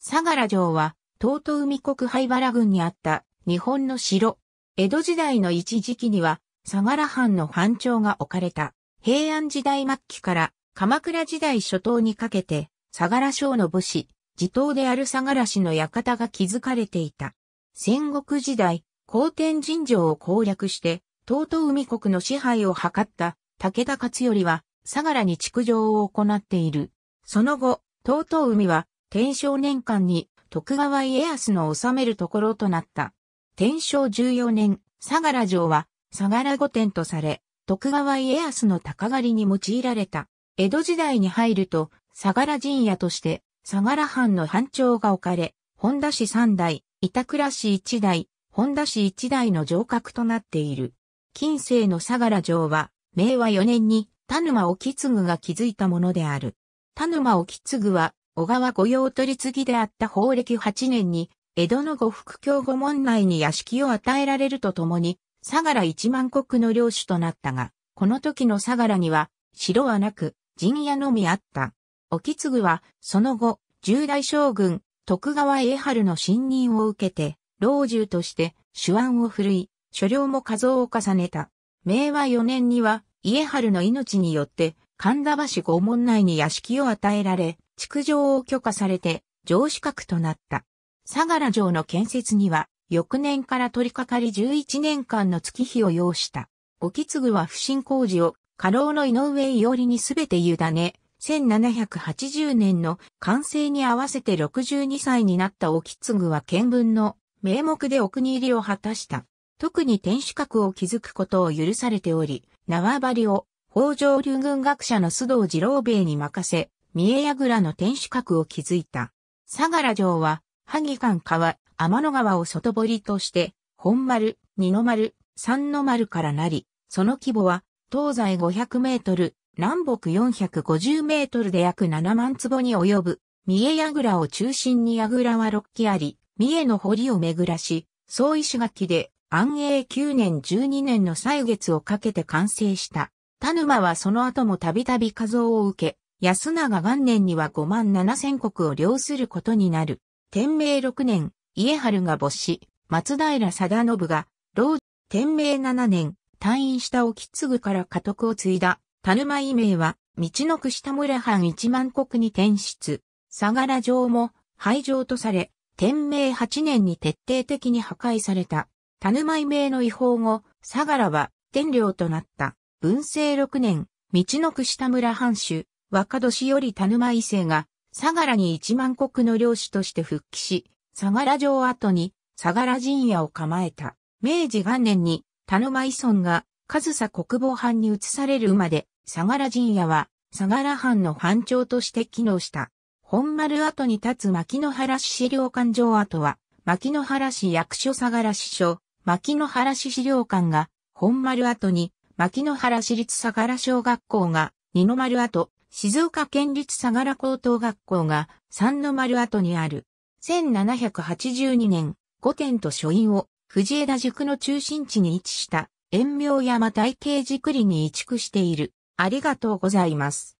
相良城は、東都海国灰原郡にあった日本の城。江戸時代の一時期には、相良藩の藩庁が置かれた。平安時代末期から鎌倉時代初頭にかけて、相良省の武士、地頭である相良氏の館が築かれていた。戦国時代、高天神城を攻略して、東都海国の支配を図った武田勝頼は、相良に築城を行っている。その後、東都海は天正年間に徳川家康の治めるところとなった。天正14年、相良城は相良御殿とされ、徳川家康の鷹狩りに用いられた。江戸時代に入ると、相良陣屋として、相良藩の藩長が置かれ、本田市三代、板倉市一代、本田市一代の城郭となっている。近世の相良城は、明和4年に田沼沖継が築いたものである。田沼沖継は、小川御用取次であった法暦8年に、江戸の呉服教御門内に屋敷を与えられるとともに、相良一万国の領主となったが、この時の相良には、城はなく、陣屋のみあった。沖継は、その後、重大将軍、徳川栄春の信任を受けて、老中として手腕を振るい、所領も数を重ねた。明和4年には、家春の命によって、神田橋御門内に屋敷を与えられ、築城を許可されて城主格となった。相良城の建設には、翌年から取り掛かり11年間の月日を要した。沖継は不審工事を、過労の井上伊織にすべて委ね、1780年の完成に合わせて62歳になった沖継は見聞の名目でお国入りを果たした。特に天守閣を築くことを許されており、縄張りを北条流軍学者の須藤二郎兵衛に任せ、三重櫓の天守閣を築いた。相良城は、萩間川、天の川を外堀として、本丸、二の丸、三の丸からなり、その規模は、東西500メートル、南北450メートルで約7万坪に及ぶ、三重櫓を中心に櫓は6基あり、三重の堀を巡らし、総石垣で安永9年12年の歳月をかけて完成した。田沼はその後もたびたび画像を受け、安永元年には5万7千国を領することになる。天明6年、家春が没し、松平貞信が、老、天明7年、退院した沖継から家督を継いだ、田沼伊明は、道のく下村藩一万国に転出。相良城も、廃城とされ、天明8年に徹底的に破壊された。田沼伊明の違法後、相良は、天領となった。文政6年、道のく下村藩主、若年より田沼伊勢が、相良に一万国の領主として復帰し、相良城跡に、相良陣屋を構えた。明治元年に、田沼伊村が、上総国防藩に移されるまで、相良陣屋は、相良藩の藩長として機能した。本丸跡に立つ牧野原市資料館城跡は、牧野原市役所相良市所、牧野原市資料館が、本丸跡に、牧野原市立相良小学校が、二の丸跡、静岡県立相良高等学校が三の丸跡にある。1782年、御殿と書院を藤枝塾の中心地に位置した、遠明山大慶軸りに移築している。ありがとうございます。